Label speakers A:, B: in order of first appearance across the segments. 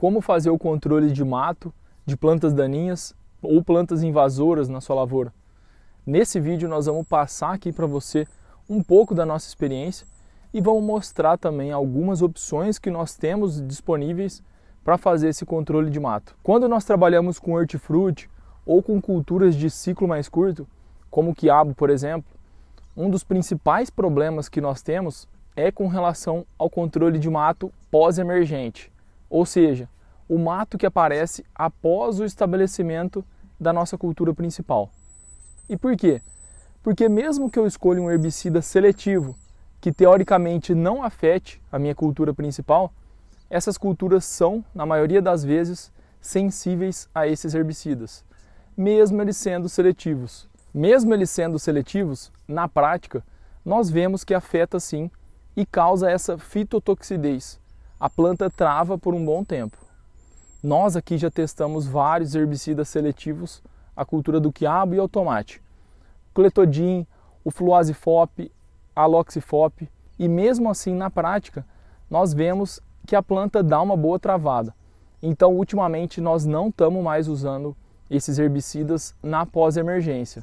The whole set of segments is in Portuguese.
A: como fazer o controle de mato, de plantas daninhas ou plantas invasoras na sua lavoura. Nesse vídeo nós vamos passar aqui para você um pouco da nossa experiência e vamos mostrar também algumas opções que nós temos disponíveis para fazer esse controle de mato. Quando nós trabalhamos com hortifruti ou com culturas de ciclo mais curto, como o quiabo, por exemplo, um dos principais problemas que nós temos é com relação ao controle de mato pós-emergente ou seja, o mato que aparece após o estabelecimento da nossa cultura principal. E por quê? Porque mesmo que eu escolha um herbicida seletivo, que teoricamente não afete a minha cultura principal, essas culturas são, na maioria das vezes, sensíveis a esses herbicidas, mesmo eles sendo seletivos. Mesmo eles sendo seletivos, na prática, nós vemos que afeta sim e causa essa fitotoxidez, a planta trava por um bom tempo. Nós aqui já testamos vários herbicidas seletivos, a cultura do quiabo e ao tomate. Cletodin, o fluazifop, a loxifop, e mesmo assim na prática nós vemos que a planta dá uma boa travada. Então, ultimamente nós não estamos mais usando esses herbicidas na pós-emergência.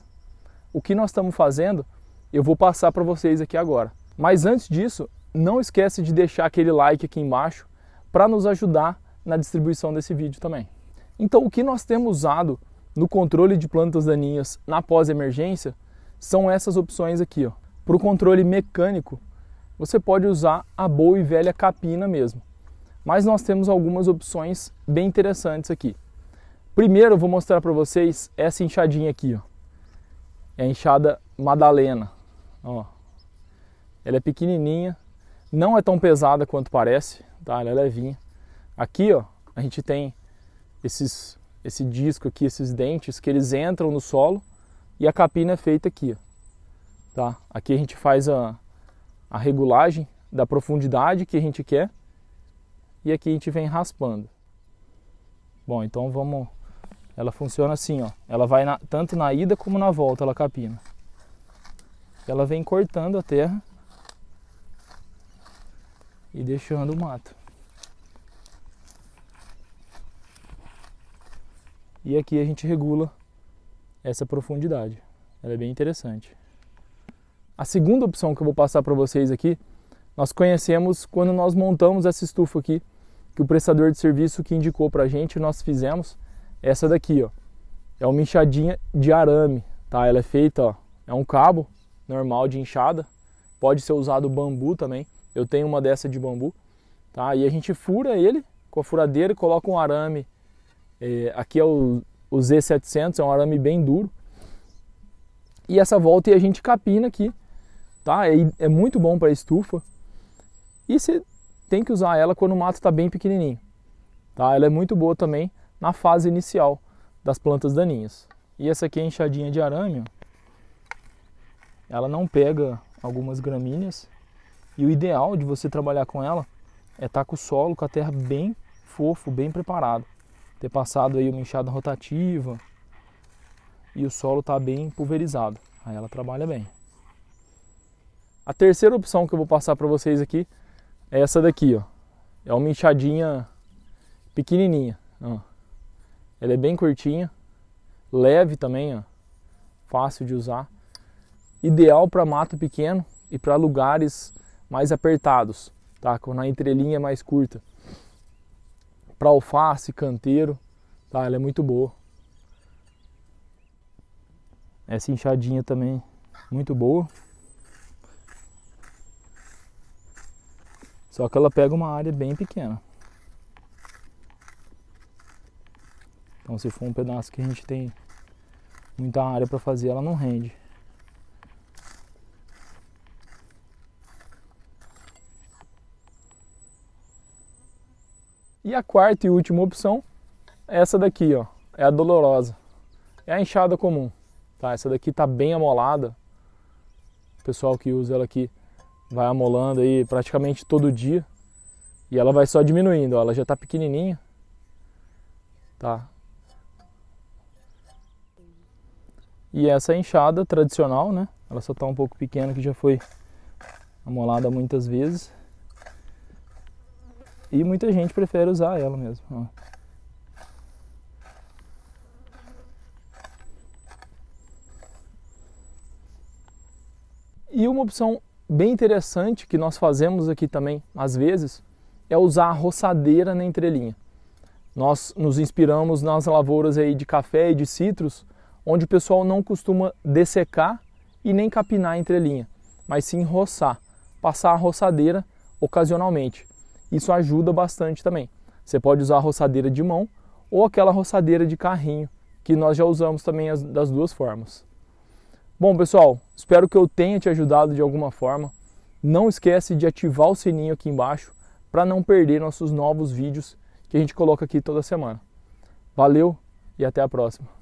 A: O que nós estamos fazendo, eu vou passar para vocês aqui agora. Mas antes disso, não esquece de deixar aquele like aqui embaixo para nos ajudar na distribuição desse vídeo também. Então, o que nós temos usado no controle de plantas daninhas na pós-emergência são essas opções aqui. Para o controle mecânico, você pode usar a boa e velha capina mesmo. Mas nós temos algumas opções bem interessantes aqui. Primeiro, eu vou mostrar para vocês essa enxadinha aqui. Ó. É a enxada Madalena. Ó. Ela é pequenininha, não é tão pesada quanto parece, tá? Ela é levinha. Aqui, ó, a gente tem esses esse disco aqui, esses dentes que eles entram no solo e a capina é feita aqui, ó. tá? Aqui a gente faz a, a regulagem da profundidade que a gente quer e aqui a gente vem raspando. Bom, então vamos. Ela funciona assim, ó. Ela vai na, tanto na ida como na volta, ela capina. Ela vem cortando a terra e deixando o mato. E aqui a gente regula essa profundidade. Ela é bem interessante. A segunda opção que eu vou passar para vocês aqui, nós conhecemos quando nós montamos essa estufa aqui, que o prestador de serviço que indicou para a gente, nós fizemos essa daqui, ó. É uma inchadinha de arame, tá? Ela é feita, ó, é um cabo normal de inchada pode ser usado bambu também, eu tenho uma dessa de bambu, tá? E a gente fura ele com a furadeira e coloca um arame. É, aqui é o, o Z700, é um arame bem duro. E essa volta e a gente capina aqui, tá? É, é muito bom para estufa. E você tem que usar ela quando o mato está bem pequenininho, tá? Ela é muito boa também na fase inicial das plantas daninhas. E essa aqui é enxadinha de arame, ó. ela não pega algumas gramíneas, e o ideal de você trabalhar com ela é estar tá com o solo, com a terra bem fofo, bem preparado. Ter passado aí uma enxada rotativa e o solo está bem pulverizado. Aí ela trabalha bem. A terceira opção que eu vou passar para vocês aqui é essa daqui, ó. É uma enxadinha pequenininha, ó. Ela é bem curtinha, leve também, ó. Fácil de usar. Ideal para mato pequeno e para lugares mais apertados, tá? com a entrelinha mais curta. Para alface, canteiro, tá? ela é muito boa. Essa inchadinha também muito boa. Só que ela pega uma área bem pequena. Então se for um pedaço que a gente tem muita área para fazer, ela não rende. E a quarta e última opção é essa daqui, ó, é a dolorosa. É a enxada comum, tá? Essa daqui tá bem amolada. O pessoal que usa ela aqui vai amolando aí praticamente todo dia. E ela vai só diminuindo, ó, ela já tá pequenininha. Tá? E essa é enxada tradicional, né? Ela só tá um pouco pequena que já foi amolada muitas vezes. E muita gente prefere usar ela mesmo. Ó. E uma opção bem interessante que nós fazemos aqui também, às vezes, é usar a roçadeira na entrelinha. Nós nos inspiramos nas lavouras aí de café e de citros, onde o pessoal não costuma dessecar e nem capinar a entrelinha, mas sim roçar, passar a roçadeira ocasionalmente. Isso ajuda bastante também. Você pode usar a roçadeira de mão ou aquela roçadeira de carrinho, que nós já usamos também as, das duas formas. Bom, pessoal, espero que eu tenha te ajudado de alguma forma. Não esquece de ativar o sininho aqui embaixo para não perder nossos novos vídeos que a gente coloca aqui toda semana. Valeu e até a próxima.